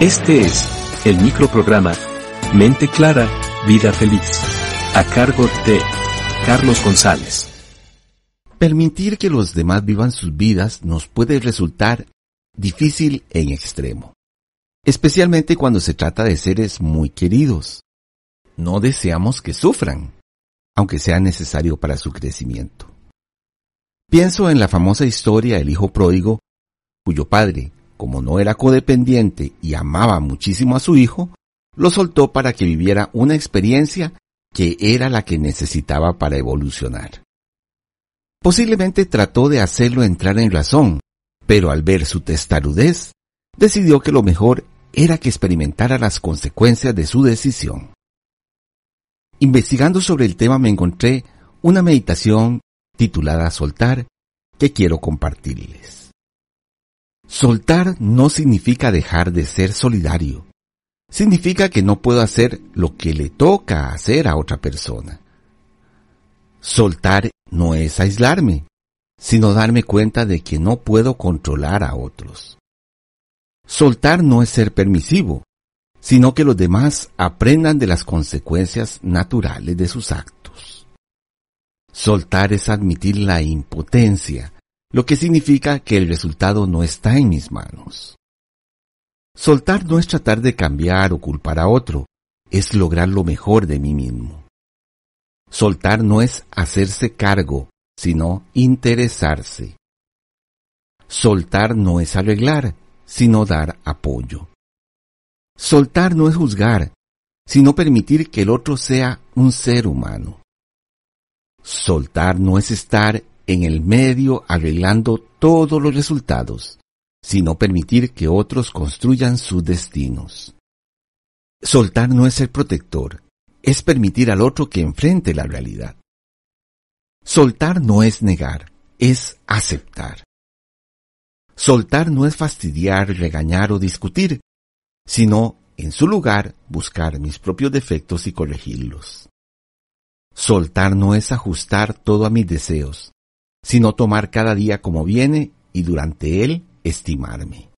Este es el microprograma Mente Clara, Vida Feliz, a cargo de Carlos González. Permitir que los demás vivan sus vidas nos puede resultar difícil en extremo, especialmente cuando se trata de seres muy queridos. No deseamos que sufran, aunque sea necesario para su crecimiento. Pienso en la famosa historia del hijo pródigo, cuyo padre, como no era codependiente y amaba muchísimo a su hijo, lo soltó para que viviera una experiencia que era la que necesitaba para evolucionar. Posiblemente trató de hacerlo entrar en razón, pero al ver su testarudez, decidió que lo mejor era que experimentara las consecuencias de su decisión. Investigando sobre el tema me encontré una meditación titulada Soltar que quiero compartirles. Soltar no significa dejar de ser solidario. Significa que no puedo hacer lo que le toca hacer a otra persona. Soltar no es aislarme, sino darme cuenta de que no puedo controlar a otros. Soltar no es ser permisivo, sino que los demás aprendan de las consecuencias naturales de sus actos. Soltar es admitir la impotencia, lo que significa que el resultado no está en mis manos. Soltar no es tratar de cambiar o culpar a otro, es lograr lo mejor de mí mismo. Soltar no es hacerse cargo, sino interesarse. Soltar no es arreglar, sino dar apoyo. Soltar no es juzgar, sino permitir que el otro sea un ser humano. Soltar no es estar en el medio arreglando todos los resultados, sino permitir que otros construyan sus destinos. Soltar no es ser protector, es permitir al otro que enfrente la realidad. Soltar no es negar, es aceptar. Soltar no es fastidiar, regañar o discutir, sino, en su lugar, buscar mis propios defectos y corregirlos. Soltar no es ajustar todo a mis deseos, sino tomar cada día como viene y durante él estimarme.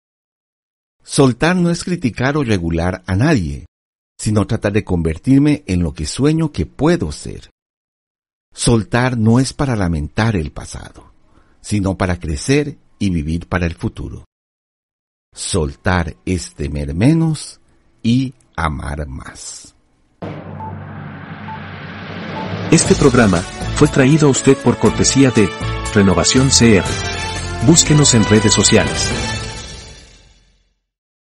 Soltar no es criticar o regular a nadie, sino tratar de convertirme en lo que sueño que puedo ser. Soltar no es para lamentar el pasado, sino para crecer y vivir para el futuro. Soltar es temer menos y amar más. Este programa fue traído a usted por cortesía de Renovación CR. Búsquenos en redes sociales.